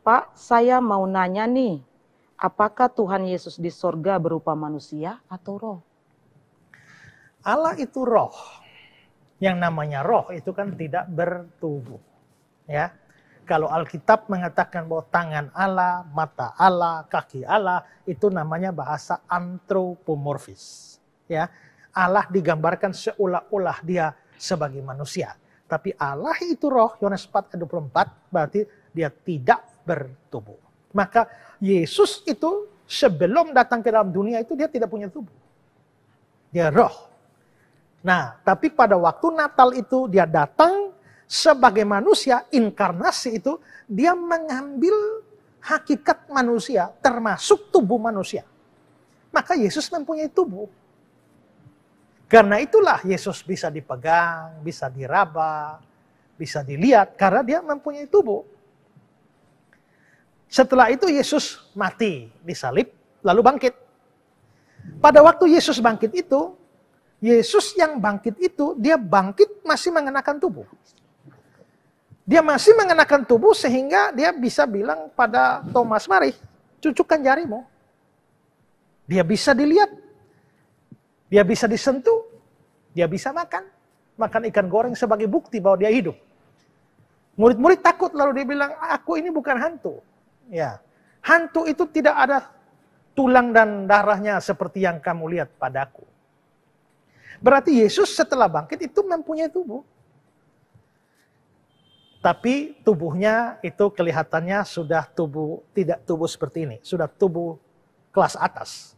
Pak, saya mau nanya nih, apakah Tuhan Yesus di sorga berupa manusia atau roh? Allah itu roh. Yang namanya roh itu kan tidak bertubuh. Ya. Kalau Alkitab mengatakan bahwa tangan Allah, mata Allah, kaki Allah itu namanya bahasa antropomorfis. Ya. Allah digambarkan seolah-olah dia sebagai manusia. Tapi Allah itu roh, Yohanes 4 ayat 24, berarti dia tidak bertubuh. Maka Yesus itu sebelum datang ke dalam dunia itu dia tidak punya tubuh. Dia roh. Nah, tapi pada waktu Natal itu dia datang sebagai manusia, inkarnasi itu dia mengambil hakikat manusia termasuk tubuh manusia. Maka Yesus mempunyai tubuh. Karena itulah Yesus bisa dipegang, bisa diraba, bisa dilihat karena dia mempunyai tubuh. Setelah itu Yesus mati disalib, lalu bangkit. Pada waktu Yesus bangkit itu, Yesus yang bangkit itu, dia bangkit masih mengenakan tubuh. Dia masih mengenakan tubuh sehingga dia bisa bilang pada Thomas, mari cucukkan jarimu. Dia bisa dilihat, dia bisa disentuh, dia bisa makan. Makan ikan goreng sebagai bukti bahwa dia hidup. Murid-murid takut lalu dia bilang, aku ini bukan hantu. Ya. Hantu itu tidak ada tulang dan darahnya seperti yang kamu lihat padaku. Berarti Yesus setelah bangkit itu mempunyai tubuh. Tapi tubuhnya itu kelihatannya sudah tubuh tidak tubuh seperti ini, sudah tubuh kelas atas.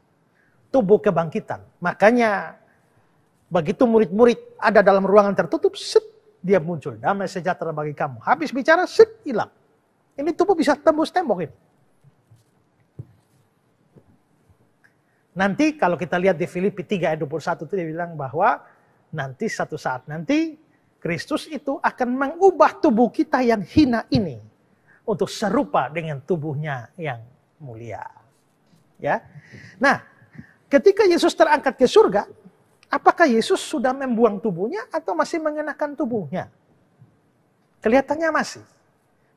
Tubuh kebangkitan. Makanya begitu murid-murid ada dalam ruangan tertutup, set, dia muncul. Damai sejahtera bagi kamu. Habis bicara, set, hilang. Ini tubuh bisa tembus tembok ini. Nanti kalau kita lihat di Filipi 3 ayat 21 itu dia bilang bahwa nanti satu saat nanti Kristus itu akan mengubah tubuh kita yang hina ini untuk serupa dengan tubuhnya yang mulia. Ya. Nah, ketika Yesus terangkat ke surga, apakah Yesus sudah membuang tubuhnya atau masih mengenakan tubuhnya? Kelihatannya masih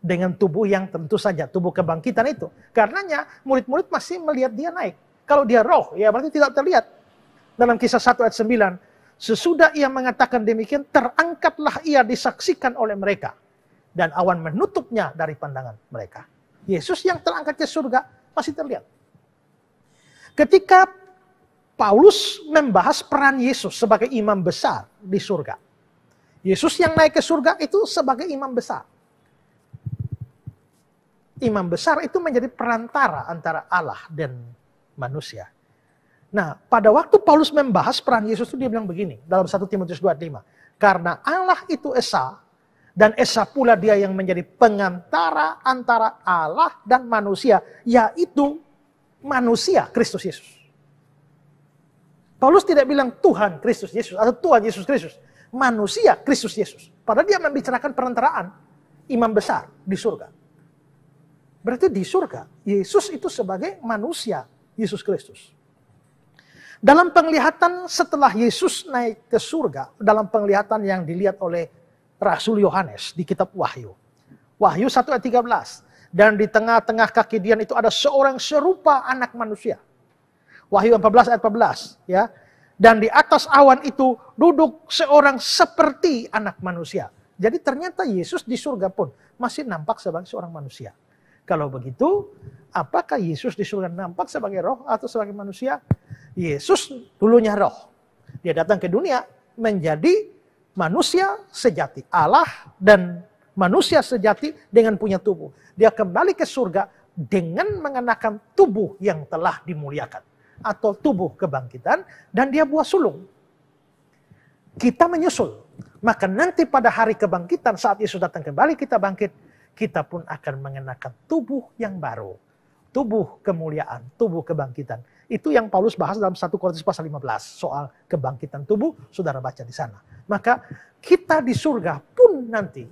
dengan tubuh yang tentu saja tubuh kebangkitan itu. Karenanya murid-murid masih melihat dia naik. Kalau dia roh, ya berarti tidak terlihat. Dalam kisah 1 ayat 9, sesudah ia mengatakan demikian, terangkatlah ia disaksikan oleh mereka. Dan awan menutupnya dari pandangan mereka. Yesus yang terangkat ke surga masih terlihat. Ketika Paulus membahas peran Yesus sebagai imam besar di surga. Yesus yang naik ke surga itu sebagai imam besar imam besar itu menjadi perantara antara Allah dan manusia. Nah, pada waktu Paulus membahas peran Yesus itu dia bilang begini dalam 1 Timotius 2:5. Karena Allah itu Esa dan Esa pula dia yang menjadi pengantara antara Allah dan manusia, yaitu manusia Kristus Yesus. Paulus tidak bilang Tuhan Kristus Yesus atau Tuhan Yesus Kristus, manusia Kristus Yesus. Padahal dia membicarakan perantaraan imam besar di surga. Berarti di surga, Yesus itu sebagai manusia, Yesus Kristus. Dalam penglihatan setelah Yesus naik ke surga, dalam penglihatan yang dilihat oleh Rasul Yohanes di kitab Wahyu. Wahyu 1 ayat 13. Dan di tengah-tengah kaki Dian itu ada seorang serupa anak manusia. Wahyu 14 ayat 14 ya. Dan di atas awan itu duduk seorang seperti anak manusia. Jadi ternyata Yesus di surga pun masih nampak sebagai seorang manusia. Kalau begitu, apakah Yesus di surga nampak sebagai roh atau sebagai manusia? Yesus dulunya roh. Dia datang ke dunia menjadi manusia sejati. Allah dan manusia sejati dengan punya tubuh. Dia kembali ke surga dengan mengenakan tubuh yang telah dimuliakan. Atau tubuh kebangkitan dan dia buah sulung. Kita menyusul. Maka nanti pada hari kebangkitan saat Yesus datang kembali kita bangkit kita pun akan mengenakan tubuh yang baru. Tubuh kemuliaan, tubuh kebangkitan. Itu yang Paulus bahas dalam 1 Korintus pasal 15 soal kebangkitan tubuh, saudara baca di sana. Maka kita di surga pun nanti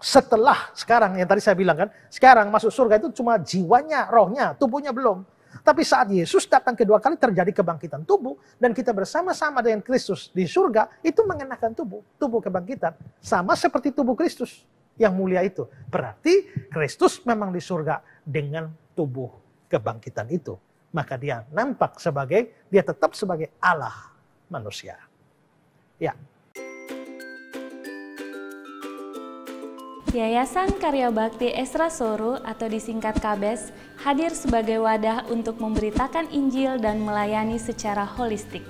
setelah sekarang yang tadi saya bilang kan, sekarang masuk surga itu cuma jiwanya, rohnya, tubuhnya belum. Tapi saat Yesus datang kedua kali terjadi kebangkitan tubuh dan kita bersama-sama dengan Kristus di surga itu mengenakan tubuh, tubuh kebangkitan sama seperti tubuh Kristus yang mulia itu. Berarti Kristus memang di surga dengan tubuh kebangkitan itu. Maka dia nampak sebagai, dia tetap sebagai Allah manusia. Ya. Yayasan Karya Bakti Esra soru atau disingkat KABES hadir sebagai wadah untuk memberitakan Injil dan melayani secara holistik.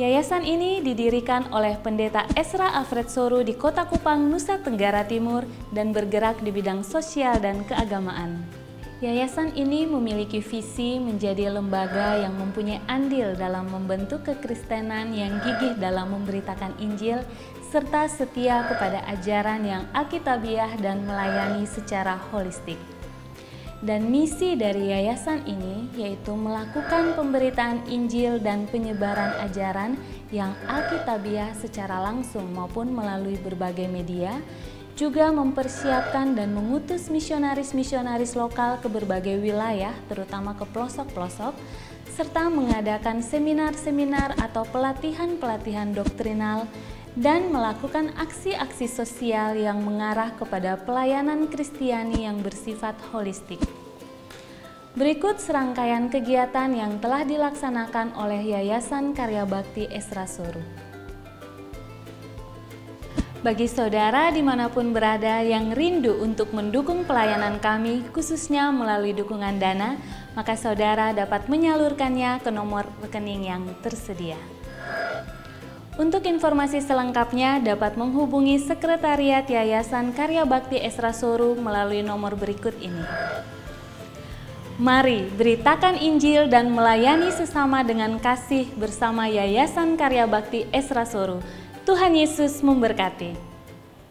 Yayasan ini didirikan oleh Pendeta Esra Alfred Soru di Kota Kupang, Nusa Tenggara Timur dan bergerak di bidang sosial dan keagamaan. Yayasan ini memiliki visi menjadi lembaga yang mempunyai andil dalam membentuk kekristenan yang gigih dalam memberitakan Injil serta setia kepada ajaran yang alkitabiah dan melayani secara holistik. Dan misi dari yayasan ini yaitu melakukan pemberitaan Injil dan penyebaran ajaran yang alkitabiah secara langsung maupun melalui berbagai media, juga mempersiapkan dan mengutus misionaris-misionaris lokal ke berbagai wilayah, terutama ke pelosok-pelosok, serta mengadakan seminar-seminar atau pelatihan-pelatihan doktrinal dan melakukan aksi-aksi sosial yang mengarah kepada pelayanan Kristiani yang bersifat holistik. Berikut serangkaian kegiatan yang telah dilaksanakan oleh Yayasan Karya Bakti Esra Soru. Bagi saudara dimanapun berada yang rindu untuk mendukung pelayanan kami, khususnya melalui dukungan dana, maka saudara dapat menyalurkannya ke nomor rekening yang tersedia. Untuk informasi selengkapnya dapat menghubungi Sekretariat Yayasan Karya Bakti Esra Soru melalui nomor berikut ini. Mari beritakan Injil dan melayani sesama dengan kasih bersama Yayasan Karya Bakti Esra Soru. Tuhan Yesus memberkati.